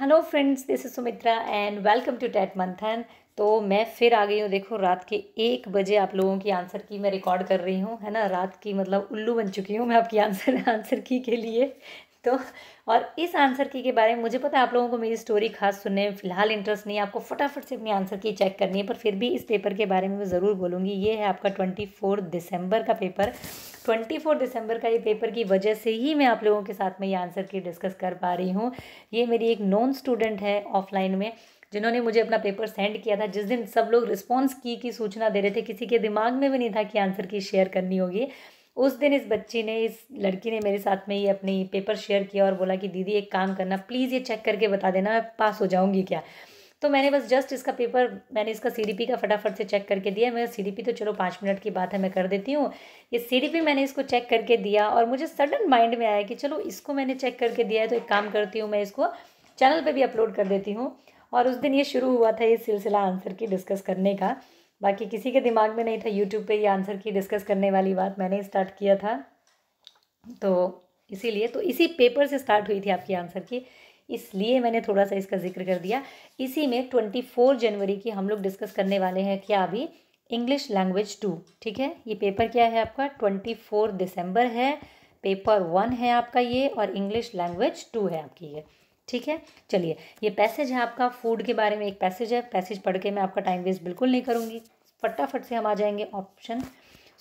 Hello friends this is Sumitra and welcome to TET Manthan तो मैं फिर आ गई हूँ देखो रात के एक बजे आप लोगों की आंसर की मैं रिकॉर्ड कर रही हूँ है ना रात की मतलब उल्लू बन चुकी हूँ मैं आपकी आंसर आंसर की के लिए तो और इस आंसर की के बारे में मुझे पता है आप लोगों को मेरी स्टोरी खास सुनने में फ़िलहाल इंटरेस्ट नहीं है आपको फटाफट से अपनी आंसर की चेक करनी है पर फिर भी इस पेपर के बारे में मैं ज़रूर बोलूँगी ये है आपका ट्वेंटी दिसंबर का पेपर ट्वेंटी फोर दिसंबर का ये पेपर की वजह से ही मैं आप लोगों के साथ में ये आंसर की डिस्कस कर पा रही हूँ ये मेरी एक नॉन स्टूडेंट है ऑफलाइन में जिन्होंने मुझे अपना पेपर सेंड किया था जिस दिन सब लोग रिस्पॉन्स की की सूचना दे रहे थे किसी के दिमाग में भी नहीं था कि आंसर की शेयर करनी होगी उस दिन इस बच्ची ने इस लड़की ने मेरे साथ में ये अपनी पेपर शेयर किया और बोला कि दीदी एक काम करना प्लीज़ ये चेक करके बता देना मैं पास हो जाऊँगी क्या तो मैंने बस जस्ट इसका पेपर मैंने इसका सी का फटाफट से चेक करके दिया मैं सी तो चलो पाँच मिनट की बात है मैं कर देती हूँ ये सी मैंने इसको चेक करके दिया और मुझे सडन माइंड में आया कि चलो इसको मैंने चेक करके दिया है तो एक काम करती हूँ मैं इसको चैनल पर भी अपलोड कर देती हूँ और उस दिन ये शुरू हुआ था ये सिलसिला आंसर की डिस्कस करने का बाकी किसी के दिमाग में नहीं था यूट्यूब पर ये आंसर की डिस्कस करने वाली बात मैंने ही स्टार्ट किया था तो इसीलिए तो इसी पेपर से स्टार्ट हुई थी आपकी आंसर की इसलिए मैंने थोड़ा सा इसका जिक्र कर दिया इसी में ट्वेंटी फोर जनवरी की हम लोग डिस्कस करने वाले हैं क्या अभी इंग्लिश लैंग्वेज टू ठीक है ये पेपर क्या है आपका ट्वेंटी फोर दिसंबर है पेपर वन है आपका ये और इंग्लिश लैंग्वेज टू है आपकी ये ठीक है चलिए ये पैसेज है आपका फूड के बारे में एक पैसेज है पैसेज पढ़ के मैं आपका टाइम वेस्ट बिल्कुल नहीं करूँगी फटाफट से हम आ जाएंगे ऑप्शन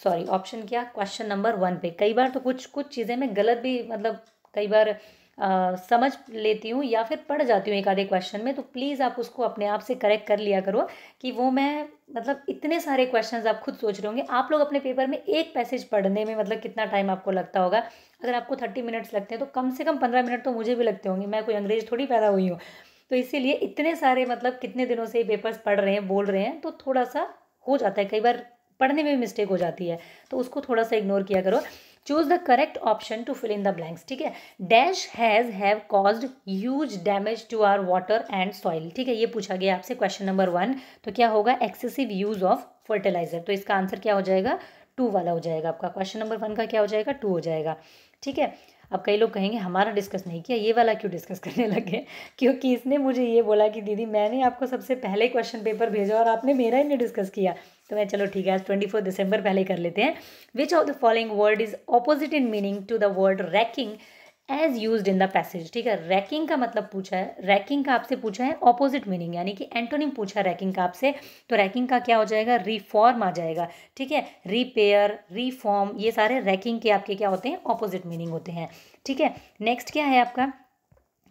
सॉरी ऑप्शन क्या क्वेश्चन नंबर वन पे कई बार तो कुछ कुछ चीज़ें मैं गलत भी मतलब कई बार आ, समझ लेती हूँ या फिर पढ़ जाती हूँ एक आधे क्वेश्चन में तो प्लीज़ आप उसको अपने आप से करेक्ट कर लिया करो कि वो मैं मतलब इतने सारे क्वेश्चंस आप खुद सोच रहे होंगे आप लोग अपने पेपर में एक पैसेज पढ़ने में मतलब कितना टाइम आपको लगता होगा अगर आपको थर्टी मिनट्स लगते हैं तो कम से कम पंद्रह मिनट तो मुझे भी लगते होंगे मैं कोई अंग्रेज थोड़ी पैदा हुई हूँ तो इसीलिए इतने सारे मतलब कितने दिनों से पेपर्स पढ़ रहे हैं बोल रहे हैं तो थोड़ा सा हो जाता है कई बार पढ़ने में भी मिस्टेक हो जाती है तो उसको थोड़ा सा इग्नोर किया करो choose the correct option to fill in the blanks ठीक है dash has have caused huge damage to our water and soil ठीक है ये पूछा गया आपसे क्वेश्चन नंबर वन तो क्या होगा एक्सेसिव यूज ऑफ फर्टिलाइजर तो इसका आंसर क्या हो जाएगा टू वाला हो जाएगा आपका क्वेश्चन नंबर वन का क्या हो जाएगा टू हो जाएगा ठीक है अब कई लोग कहेंगे हमारा डिस्कस नहीं किया ये वाला क्यों डिस्कस करने लगे क्योंकि इसने मुझे ये बोला कि दीदी मैंने आपको सबसे पहले क्वेश्चन पेपर भेजा और आपने मेरा ही नहीं डिस्कस किया तो मैं चलो ठीक है आज ट्वेंटी फोर दिसंबर पहले कर लेते हैं which of the following word is opposite in meaning to the word racking as used in the passage ठीक है रैकिंग का मतलब पूछा है रैकिंग का आपसे पूछा है ऑपोजिट मीनिंग यानी कि एंटोनिम पूछा है रैकिंग का आपसे तो रैकिंग का क्या हो जाएगा रिफॉर्म आ जाएगा ठीक है रिपेयर रिफॉर्म ये सारे रैकिंग के आपके क्या होते हैं ऑपोजिट मीनिंग होते हैं ठीक है नेक्स्ट क्या है आपका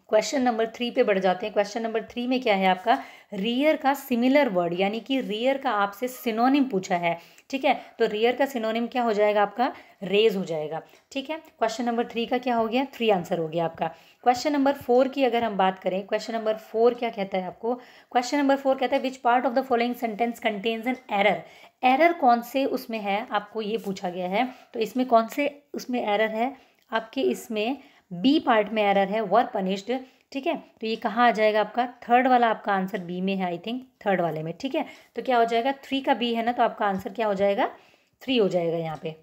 क्वेश्चन नंबर थ्री पे बढ़ जाते हैं क्वेश्चन नंबर थ्री में क्या है आपका रियर का सिमिलर वर्ड यानी कि रियर का आपसे सिनोनिम पूछा है ठीक है तो रियर का सिनोनिम क्या हो जाएगा आपका रेज हो जाएगा ठीक है क्वेश्चन नंबर थ्री का क्या हो गया थ्री आंसर हो गया आपका क्वेश्चन नंबर फोर की अगर हम बात करें क्वेश्चन नंबर फोर क्या कहता है आपको क्वेश्चन नंबर फोर कहता है which part of the following sentence contains an error error कौन से उसमें है आपको ये पूछा गया है तो इसमें कौन से उसमें एरर है आपके इसमें बी पार्ट में एरर है वर पनिश्ड ठीक है तो ये कहाँ आ जाएगा आपका थर्ड वाला आपका आंसर बी में है आई थिंक थर्ड वाले में ठीक है तो क्या हो जाएगा थ्री का बी है ना तो आपका आंसर क्या हो जाएगा थ्री हो जाएगा यहाँ पे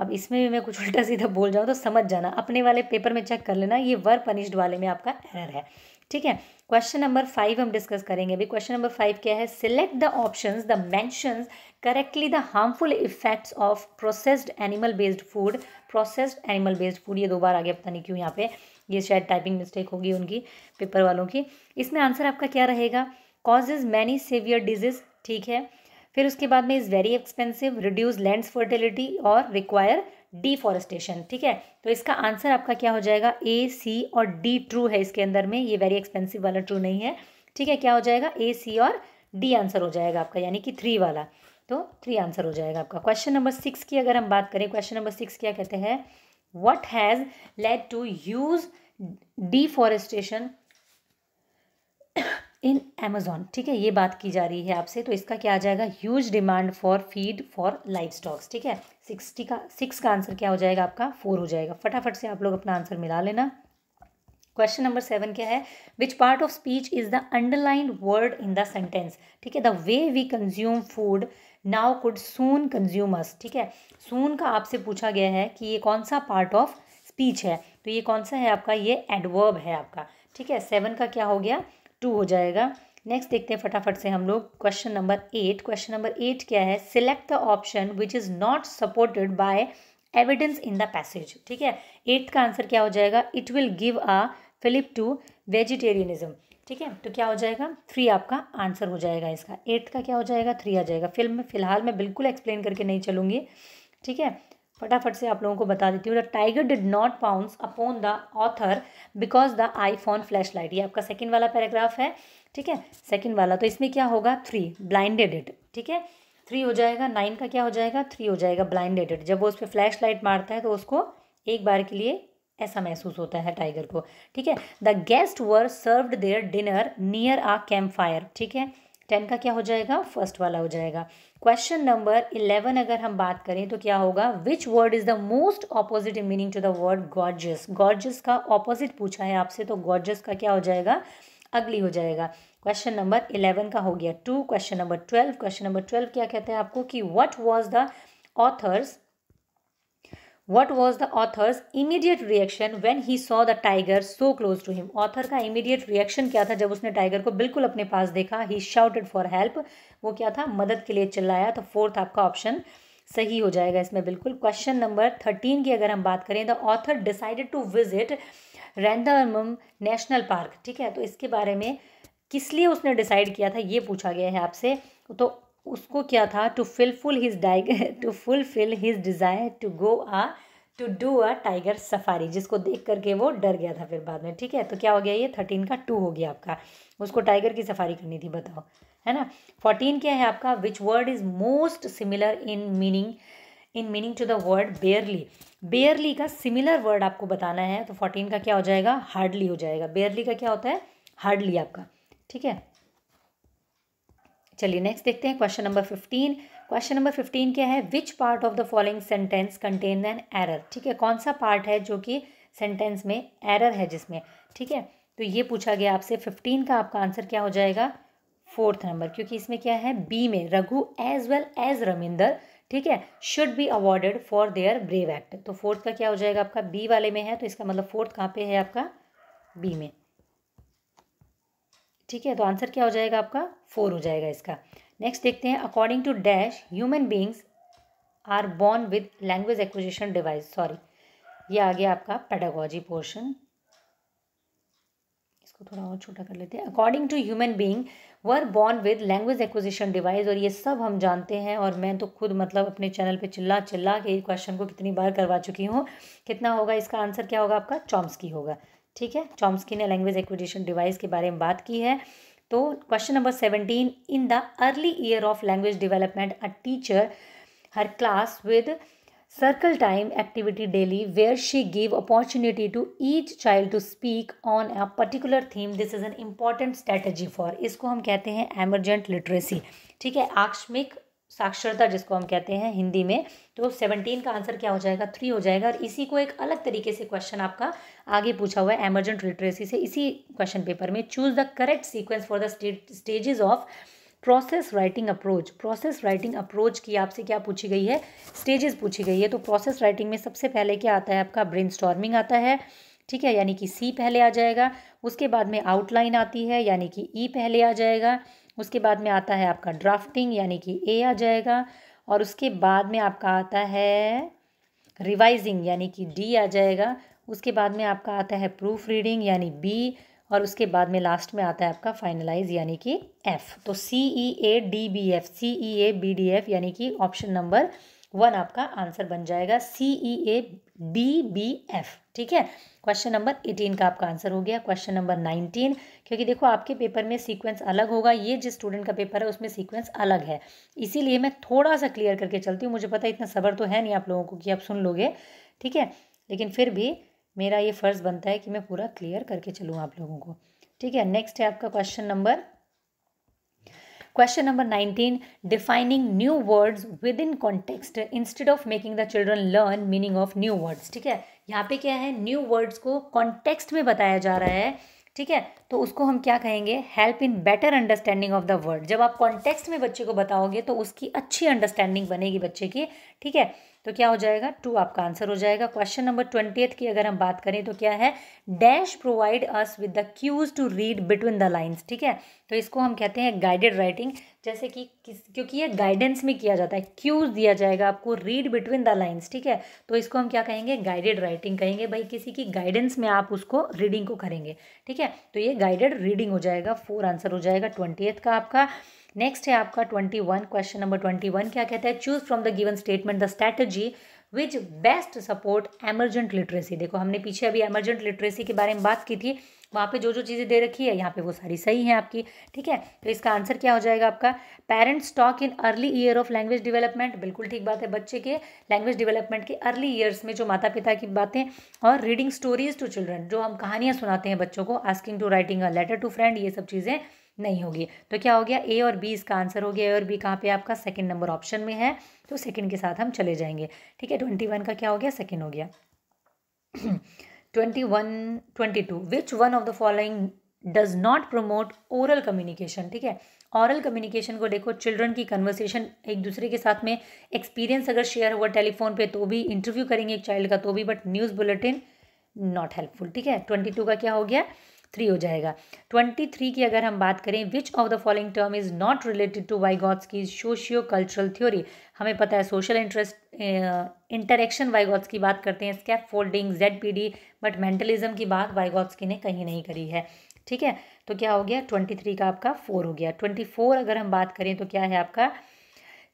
अब इसमें भी मैं कुछ उल्टा सीधा बोल जाऊँ तो समझ जाना अपने वाले पेपर में चेक कर लेना ये वर पनिश्ड वाले में आपका एरर है ठीक है क्वेश्चन नंबर फाइव हम डिस्कस करेंगे अभी क्वेश्चन नंबर फाइव क्या है select the option the mention correctly the harmful effects of processed animal based food processed animal based food ये दो बार आगे पता नहीं क्यों यहाँ पे ये शायद टाइपिंग मिस्टेक होगी उनकी पेपर वालों की इसमें आंसर आपका क्या रहेगा कॉजेज मैनी सीवियर डिजीज ठीक है फिर उसके बाद में is very expensive reduce land fertility और रिक्वायर डिफॉरेस्टेशन ठीक है तो इसका आंसर आपका क्या हो जाएगा ए सी और डी ट्रू है इसके अंदर में ये वेरी एक्सपेंसिव वाला ट्रू नहीं है ठीक है क्या हो जाएगा ए सी और डी आंसर हो जाएगा आपका यानी कि थ्री वाला तो थ्री आंसर हो जाएगा आपका क्वेश्चन नंबर सिक्स की अगर हम बात करें क्वेश्चन नंबर सिक्स क्या कहते हैं what has led to huge deforestation in Amazon ठीक है ये बात की जा रही है आपसे तो इसका क्या आ जाएगा huge demand for feed for livestocks ठीक है सिक्सटी का सिक्स का आंसर क्या हो जाएगा आपका फोर हो जाएगा फटाफट से आप लोग अपना आंसर मिला लेना क्वेश्चन नंबर सेवन क्या है which part of speech is the underline word in the sentence ठीक है the way we consume food now could soon consume us ठीक है सून का आपसे पूछा गया है कि ये कौन सा पार्ट ऑफ स्पीच है तो ये कौन सा है आपका ये एडवर्ब है आपका ठीक है सेवन का क्या हो गया टू हो जाएगा नेक्स्ट देखते हैं फटाफट से हम लोग question number eight question number eight क्या है select the option which is not supported by evidence in the passage ठीक है एट्थ का आंसर क्या हो जाएगा it will give a fillip to vegetarianism ठीक है तो क्या हो जाएगा थ्री आपका आंसर हो जाएगा इसका एट्थ का क्या हो जाएगा थ्री आ जाएगा फिल्म में फिलहाल मैं बिल्कुल एक्सप्लेन करके नहीं चलूँगी ठीक है फटाफट से आप लोगों को बता देती हूँ the tiger did not pounce upon the author because the iPhone flashlight ये आपका सेकेंड वाला पैराग्राफ है ठीक है सेकेंड वाला तो इसमें क्या होगा थ्री ब्लाइंडेड इट ठीक है थ्री हो जाएगा नाइन का क्या हो जाएगा थ्री हो जाएगा ब्लाइंडेड इट जब वो उस पर फ्लैश लाइट मारता है तो उसको एक बार के लिए ऐसा महसूस होता है टाइगर को ठीक है the guest were served their dinner near a campfire ठीक है टेन का क्या हो जाएगा फर्स्ट वाला हो जाएगा क्वेश्चन नंबर इलेवन अगर हम बात करें तो क्या होगा which word is the most opposite in meaning to the word gorgeous gorgeous का ऑपोजिट पूछा है आपसे तो गॉर्जस का क्या हो जाएगा अगली हो जाएगा क्वेश्चन नंबर इलेवन का हो गया to question number twelve question number twelve क्या कहते हैं आपको कि what was the author's what was the author's immediate reaction when he saw the tiger so close to him author का इमीडिएट रिएक्शन क्या था जब उसने टाइगर को बिल्कुल अपने पास देखा ही शाउटेड फॉर हेल्प वो क्या था मदद के लिए चिल्लाया तो फोर्थ आपका ऑप्शन सही हो जाएगा इसमें बिल्कुल क्वेश्चन नंबर थर्टीन की अगर हम बात करें the author decided to visit Ranthambore national park ठीक है तो इसके बारे में किस लिए उसने डिसाइड किया था ये पूछा गया है आपसे तो उसको क्या था टू फिलफुल हिज डाइग to fulfil his desire to go a to do a tiger safari जिसको देख करके वो डर गया था फिर बाद में ठीक है तो क्या हो गया ये थर्टीन का टू हो गया आपका उसको टाइगर की सफारी करनी थी बताओ है ना फोर्टीन क्या है आपका which word is most similar in meaning in meaning to the word barely barely का सिमिलर वर्ड आपको बताना है तो फोर्टीन का क्या हो जाएगा हार्डली हो जाएगा बेयरली का क्या होता है हार्डली आपका ठीक है चलिए नेक्स्ट देखते हैं question number fifteen question number fifteen क्या है which part of the following sentence contain an error ठीक है कौन सा पार्ट है जो कि सेंटेंस में एरर है जिसमें ठीक है तो ये पूछा गया आपसे फिफ्टीन का आपका आंसर क्या हो जाएगा फोर्थ नंबर क्योंकि इसमें क्या है बी में Raghu as well as Raminder ठीक है should be awarded for their brave act तो फोर्थ का क्या हो जाएगा आपका बी वाले में है तो इसका मतलब फोर्थ कहाँ पे है आपका बी में ठीक है तो आंसर क्या हो जाएगा आपका फोर हो जाएगा इसका नेक्स्ट देखते हैं according to dash human beings are born with language acquisition device sorry ये आ गया आपका पेडागॉजी पोर्शन इसको थोड़ा और छोटा कर लेते हैं according to human being were born with language acquisition device और ये सब हम जानते हैं और मैं तो खुद मतलब अपने चैनल पे चिल्ला चिल्ला के क्वेश्चन को कितनी बार करवा चुकी हूँ कितना होगा इसका आंसर क्या होगा आपका चॉम्स होगा ठीक है चॉम्सकी ने लैंग्वेज एक्विजिशन डिवाइस के बारे में बात की है तो question number seventeen in the early year of language development a teacher her class with circle time activity daily where she give opportunity to each child to speak on a particular theme this is an important strategy for इसको हम कहते हैं emergent literacy ठीक है आकस्मिक साक्षरता जिसको हम कहते हैं हिंदी में तो सेवनटीन का आंसर क्या हो जाएगा थ्री हो जाएगा और इसी को एक अलग तरीके से क्वेश्चन आपका आगे पूछा हुआ है एमरजेंट लिटरेसी से इसी क्वेश्चन पेपर में choose the correct sequence for the stages of process writing approach process writing approach की आपसे क्या पूछी गई है स्टेजेस पूछी गई है तो प्रोसेस राइटिंग में सबसे पहले क्या आता है आपका ब्रेन आता है ठीक है यानी कि सी पहले आ जाएगा उसके बाद में आउटलाइन आती है यानी कि ई e पहले आ जाएगा उसके बाद में आता है आपका ड्राफ्टिंग यानी कि ए आ जाएगा और उसके बाद में आपका आता है रिवाइजिंग यानी कि डी आ जाएगा उसके बाद में आपका आता है प्रूफ रीडिंग यानी बी और उसके बाद में लास्ट में आता है आपका फाइनलाइज यानी कि एफ तो C E A D B F C E A B D F यानी कि ऑप्शन नंबर वन आपका आंसर बन जाएगा C E A B B F ठीक है क्वेश्चन नंबर एटीन का आपका आंसर हो गया क्वेश्चन नंबर नाइनटीन क्योंकि देखो आपके पेपर में सीक्वेंस अलग होगा ये जिस स्टूडेंट का पेपर है उसमें सीक्वेंस अलग है इसीलिए मैं थोड़ा सा क्लियर करके चलती हूँ मुझे पता है इतना सबर तो है नहीं आप लोगों को कि आप सुन लोगे ठीक है लेकिन फिर भी मेरा ये फ़र्ज़ बनता है कि मैं पूरा क्लियर करके चलूँ आप लोगों को ठीक है नेक्स्ट है आपका question number Question number 19 Defining new words within context instead of making the children learn meaning of new words. ठीक है यहाँ पे क्या है न्यू वर्ड्स को कॉन्टेक्स्ट में बताया जा रहा है ठीक है तो उसको हम क्या कहेंगे help in better understanding of the word जब आप कॉन्टेक्स्ट में बच्चे को बताओगे तो उसकी अच्छी अंडरस्टैंडिंग बनेगी बच्चे की ठीक है तो क्या हो जाएगा टू आपका आंसर हो जाएगा क्वेश्चन नंबर ट्वेंटी की अगर हम बात करें तो क्या है dash provide us with the cues to read between the lines ठीक है तो इसको हम कहते हैं गाइडेड राइटिंग जैसे कि किस क्योंकि ये गाइडेंस में किया जाता है क्यूज दिया जाएगा आपको रीड बिटवीन द लाइन्स ठीक है तो इसको हम क्या कहेंगे गाइडेड राइटिंग कहेंगे भाई किसी की गाइडेंस में आप उसको रीडिंग को करेंगे ठीक है तो ये गाइडेड रीडिंग हो जाएगा फोर आंसर हो जाएगा ट्वेंटी का आपका नेक्स्ट है आपका twenty one question number twenty one क्या कहता है choose from the given statement the strategy which best support emergent literacy देखो हमने पीछे अभी एमरजेंट लिटरेसी के बारे में बात की थी वहाँ पे जो जो चीज़ें दे रखी है यहाँ पे वो सारी सही हैं आपकी ठीक है तो इसका आंसर क्या हो जाएगा आपका parents talk in early year of language development बिल्कुल ठीक बात है बच्चे के लैंग्वेज डेवलपमेंट के अर्ली ईयर्स में जो माता पिता की बातें और रीडिंग स्टोरीज टू चिल्ड्रन जो हम कहानियाँ सुनाते हैं बच्चों को asking to writing a letter to friend ये सब चीज़ें नहीं होगी तो क्या हो गया ए और बी इसका आंसर हो गया ए और बी कहाँ पे आपका सेकंड नंबर ऑप्शन में है तो सेकंड के साथ हम चले जाएंगे ठीक है ट्वेंटी वन का क्या हो गया सेकंड हो गया twenty one twenty two which one of the following does not promote oral communication ठीक है औरल कम्युनिकेशन को देखो चिल्ड्रन की कन्वर्सेशन एक दूसरे के साथ में एक्सपीरियंस अगर शेयर हुआ टेलीफोन पे तो भी इंटरव्यू करेंगे एक चाइल्ड का तो भी but news bulletin not helpful ठीक है ट्वेंटी टू का क्या हो गया थ्री हो जाएगा ट्वेंटी थ्री की अगर हम बात करें which of the following term is not related to Vygotsky's की सोशियो कल्चरल थ्योरी हमें पता है सोशल इंटरेस्ट इंटरेक्शन वाइगॉट्स की बात करते हैं scaffolding Z P D but mentalism की बात वाइगॉट्स की ने कहीं नहीं करी है ठीक है तो क्या हो गया ट्वेंटी थ्री का आपका फोर हो गया ट्वेंटी फोर अगर हम बात करें तो क्या है आपका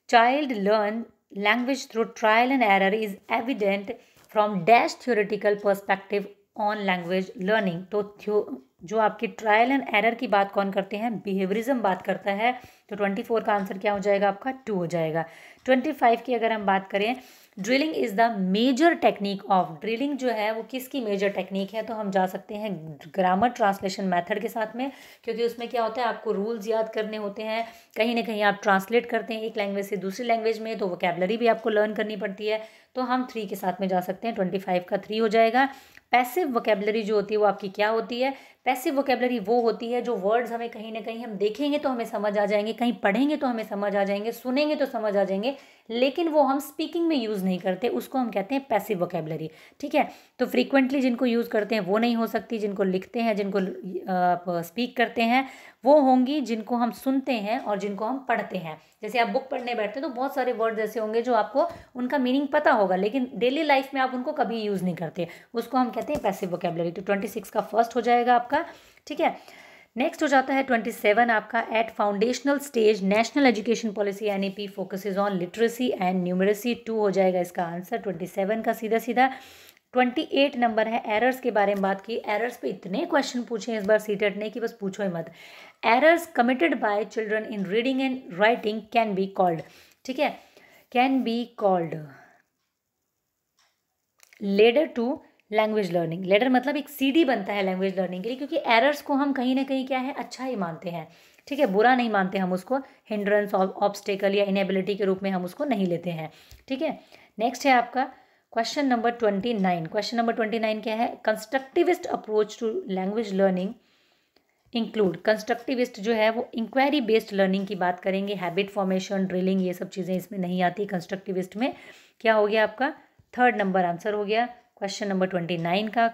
child learn language through trial and error is evident from dash theoretical perspective on language learning तो थ्यो जो आपकी ट्रायल एंड एरर की बात कौन करते हैं बिहेवियरिज्म बात करता है तो ट्वेंटी फोर का आंसर क्या हो जाएगा आपका टू हो जाएगा ट्वेंटी फाइव की अगर हम बात करें drilling is the major technique of drilling जो है वो किसकी मेजर टेक्निक है तो हम जा सकते हैं ग्रामर ट्रांसलेशन मेथड के साथ में क्योंकि उसमें क्या होता है आपको रूल्स याद करने होते हैं कहीं ना कहीं आप ट्रांसलेट करते हैं एक लैंग्वेज से दूसरी लैंग्वेज में तो वोकेबलरी भी आपको लर्न करनी पड़ती है तो हम थ्री के साथ में जा सकते हैं ट्वेंटी फाइव का थ्री हो जाएगा पैसिव वोकेबलरी जो होती है वो आपकी क्या होती है पैसिव वोकेबलरी वो होती है जो वर्ड्स हमें कहीं ना कहीं हम देखेंगे तो हमें समझ आ जाएंगे कहीं पढ़ेंगे तो हमें समझ आ जाएंगे सुनेंगे तो समझ आ जाएंगे लेकिन वो हम स्पीकिंग में यूज़ नहीं करते उसको हम कहते हैं पैसिव वोकेबलरी ठीक है तो फ्रीक्वेंटली जिनको यूज़ करते हैं वो नहीं हो सकती जिनको लिखते हैं जिनको आप स्पीक करते हैं वो होंगी जिनको हम सुनते हैं और जिनको हम पढ़ते हैं जैसे आप बुक पढ़ने बैठते हैं तो बहुत सारे वर्ड ऐसे होंगे जो आपको उनका मीनिंग पता होगा लेकिन डेली लाइफ में आप उनको कभी यूज़ नहीं करते उसको हम कहते हैं पैसिव वोकेबलरी तो ट्वेंटी सिक्स का फर्स्ट हो जाएगा आपका ठीक है नेक्स्ट हो जाता है ट्वेंटी सेवन आपका at foundational stage national education policy N E P focuses on literacy and numeracy two हो जाएगा इसका आंसर ट्वेंटी सेवन का सीधा सीधा ट्वेंटी एट नंबर है एरर्स के बारे में बात की एरर्स पे इतने क्वेश्चन पूछे इस बार सीटेट ने कि बस पूछो ही मत errors committed by children in reading and writing can be called ठीक है can be called ladder to language learning ladder मतलब एक सीडी बनता है लैंग्वेज लर्निंग के लिए क्योंकि एरर्स को हम कहीं ना कहीं क्या है अच्छा ही मानते हैं ठीक है बुरा नहीं मानते हम उसको हिंड्रेंस ऑब्स्टेकल या इनेबिलिटी के रूप में हम उसको नहीं लेते हैं ठीक है नेक्स्ट है आपका question number twenty nine question number twenty nine क्या है constructivist approach to language learning include constructivist जो है वो इंक्वायरी बेस्ड लर्निंग की बात करेंगे हैबिट फॉर्मेशन ड्रिलिंग ये सब चीज़ें इसमें नहीं आती कंस्ट्रक्टिविस्ट में क्या हो गया आपका थर्ड नंबर आंसर हो गया क्वेश्चन नंबर ट्वेंटी नाइन का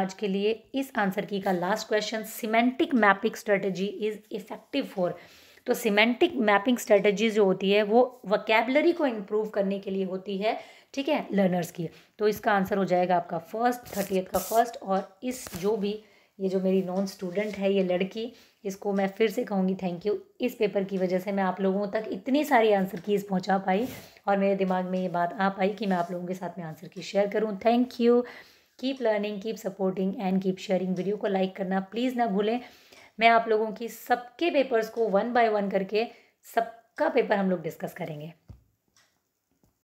आज के लिए इस आंसर की का last question semantic mapping strategy is effective for तो सीमेंटिक मैपिंग स्ट्रेटजी जो होती है वो वकेबलरी को इम्प्रूव करने के लिए होती है ठीक है लर्नर्स की तो इसका आंसर हो जाएगा आपका फर्स्ट थर्टी का फर्स्ट और इस जो भी ये जो मेरी नॉन स्टूडेंट है ये लड़की इसको मैं फिर से कहूँगी थैंक यू इस पेपर की वजह से मैं आप लोगों तक इतनी सारी आंसर कीज़ पहुँचा पाई और मेरे दिमाग में ये बात आ पाई कि मैं आप लोगों के साथ में आंसर की शेयर करूँ thank you keep learning keep supporting and keep sharing video को लाइक करना प्लीज़ ना भूलें मैं आप लोगों की सबके पेपर्स को वन बाय वन करके सबका पेपर हम लोग डिस्कस करेंगे